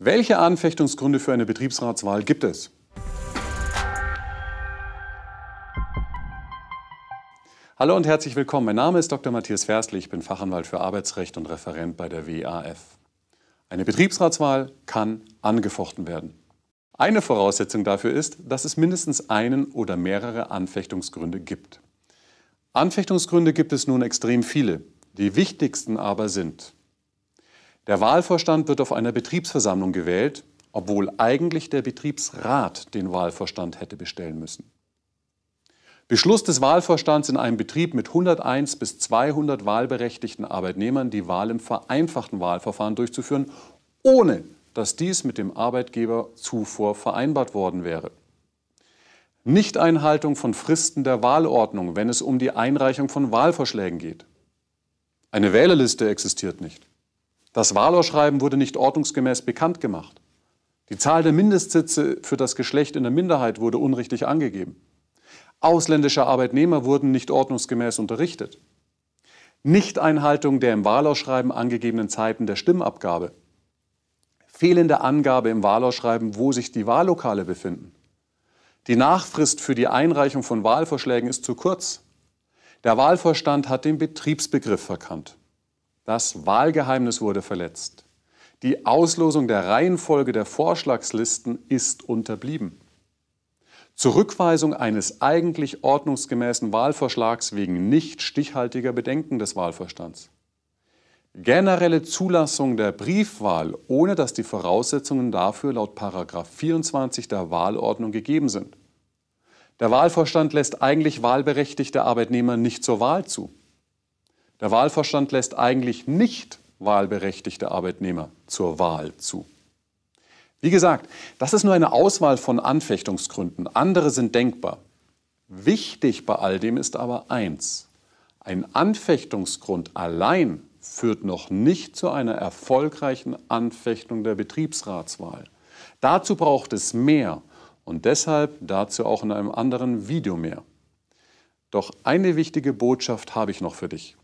Welche Anfechtungsgründe für eine Betriebsratswahl gibt es? Hallo und herzlich willkommen. Mein Name ist Dr. Matthias Ferstl. Ich bin Fachanwalt für Arbeitsrecht und Referent bei der WAF. Eine Betriebsratswahl kann angefochten werden. Eine Voraussetzung dafür ist, dass es mindestens einen oder mehrere Anfechtungsgründe gibt. Anfechtungsgründe gibt es nun extrem viele. Die wichtigsten aber sind der Wahlvorstand wird auf einer Betriebsversammlung gewählt, obwohl eigentlich der Betriebsrat den Wahlvorstand hätte bestellen müssen. Beschluss des Wahlvorstands in einem Betrieb mit 101 bis 200 wahlberechtigten Arbeitnehmern, die Wahl im vereinfachten Wahlverfahren durchzuführen, ohne dass dies mit dem Arbeitgeber zuvor vereinbart worden wäre. Nichteinhaltung von Fristen der Wahlordnung, wenn es um die Einreichung von Wahlvorschlägen geht. Eine Wählerliste existiert nicht. Das valor wurde nicht ordnungsgemäß bekannt gemacht. Die Zahl der Mindestsitze für das Geschlecht in der Minderheit wurde unrichtig angegeben. Ausländische Arbeitnehmer wurden nicht ordnungsgemäß unterrichtet. Nichteinhaltung der im Wahlausschreiben angegebenen Zeiten der Stimmabgabe. Fehlende Angabe im Wahlausschreiben, wo sich die Wahllokale befinden. Die Nachfrist für die Einreichung von Wahlvorschlägen ist zu kurz. Der Wahlvorstand hat den Betriebsbegriff verkannt. Das Wahlgeheimnis wurde verletzt. Die Auslosung der Reihenfolge der Vorschlagslisten ist unterblieben. Zurückweisung eines eigentlich ordnungsgemäßen Wahlvorschlags wegen nicht stichhaltiger Bedenken des Wahlverstands. Generelle Zulassung der Briefwahl, ohne dass die Voraussetzungen dafür laut 24 der Wahlordnung gegeben sind. Der Wahlvorstand lässt eigentlich wahlberechtigte Arbeitnehmer nicht zur Wahl zu. Der Wahlvorstand lässt eigentlich nicht wahlberechtigte Arbeitnehmer zur Wahl zu. Wie gesagt, das ist nur eine Auswahl von Anfechtungsgründen. Andere sind denkbar. Wichtig bei all dem ist aber eins. Ein Anfechtungsgrund allein führt noch nicht zu einer erfolgreichen Anfechtung der Betriebsratswahl. Dazu braucht es mehr und deshalb dazu auch in einem anderen Video mehr. Doch eine wichtige Botschaft habe ich noch für dich.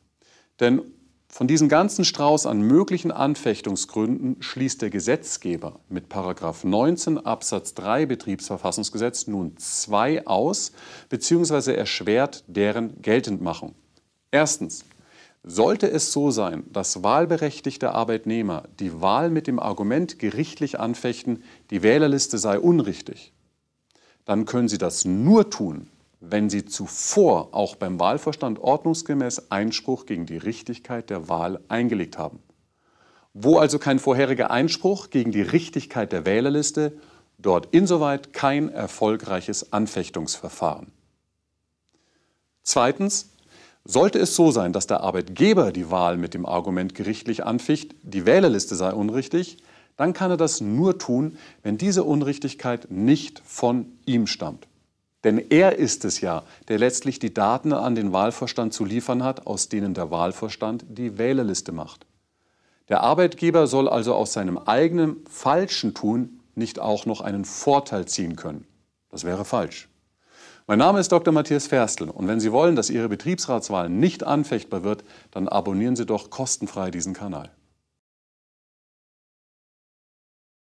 Denn von diesem ganzen Strauß an möglichen Anfechtungsgründen schließt der Gesetzgeber mit 19 Absatz 3 Betriebsverfassungsgesetz nun zwei aus bzw. erschwert deren Geltendmachung. Erstens. Sollte es so sein, dass wahlberechtigte Arbeitnehmer die Wahl mit dem Argument gerichtlich anfechten, die Wählerliste sei unrichtig, dann können sie das nur tun, wenn sie zuvor auch beim Wahlverstand ordnungsgemäß Einspruch gegen die Richtigkeit der Wahl eingelegt haben. Wo also kein vorheriger Einspruch gegen die Richtigkeit der Wählerliste, dort insoweit kein erfolgreiches Anfechtungsverfahren. Zweitens, sollte es so sein, dass der Arbeitgeber die Wahl mit dem Argument gerichtlich anficht, die Wählerliste sei unrichtig, dann kann er das nur tun, wenn diese Unrichtigkeit nicht von ihm stammt. Denn er ist es ja, der letztlich die Daten an den Wahlvorstand zu liefern hat, aus denen der Wahlvorstand die Wählerliste macht. Der Arbeitgeber soll also aus seinem eigenen falschen Tun nicht auch noch einen Vorteil ziehen können. Das wäre falsch. Mein Name ist Dr. Matthias Ferstl und wenn Sie wollen, dass Ihre Betriebsratswahl nicht anfechtbar wird, dann abonnieren Sie doch kostenfrei diesen Kanal.